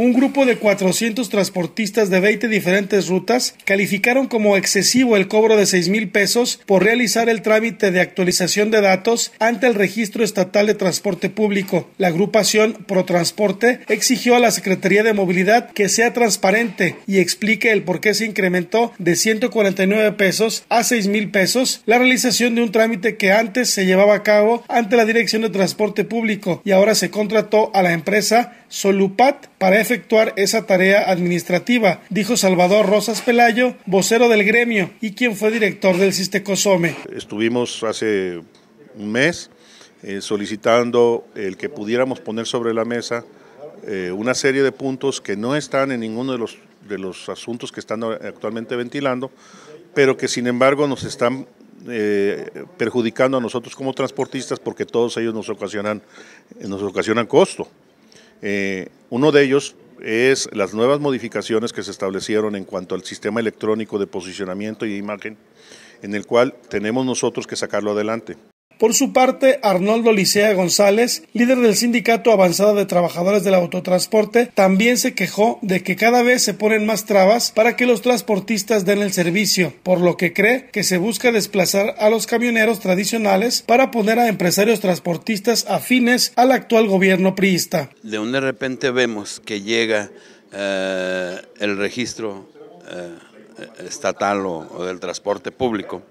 un grupo de 400 transportistas de 20 diferentes rutas calificaron como excesivo el cobro de 6 mil pesos por realizar el trámite de actualización de datos ante el Registro Estatal de Transporte Público. La agrupación ProTransporte exigió a la Secretaría de Movilidad que sea transparente y explique el por qué se incrementó de 149 pesos a 6 mil pesos la realización de un trámite que antes se llevaba a cabo ante la Dirección de Transporte Público y ahora se contrató a la empresa Solupat para efectuar esa tarea administrativa, dijo Salvador Rosas Pelayo, vocero del gremio y quien fue director del Sistecosome. Estuvimos hace un mes eh, solicitando el que pudiéramos poner sobre la mesa eh, una serie de puntos que no están en ninguno de los, de los asuntos que están actualmente ventilando, pero que sin embargo nos están eh, perjudicando a nosotros como transportistas porque todos ellos nos ocasionan, nos ocasionan costo. Eh, uno de ellos es las nuevas modificaciones que se establecieron en cuanto al sistema electrónico de posicionamiento y imagen, en el cual tenemos nosotros que sacarlo adelante. Por su parte, Arnoldo Licea González, líder del Sindicato Avanzado de Trabajadores del Autotransporte, también se quejó de que cada vez se ponen más trabas para que los transportistas den el servicio, por lo que cree que se busca desplazar a los camioneros tradicionales para poner a empresarios transportistas afines al actual gobierno priista. De un de repente vemos que llega eh, el registro eh, estatal o del transporte público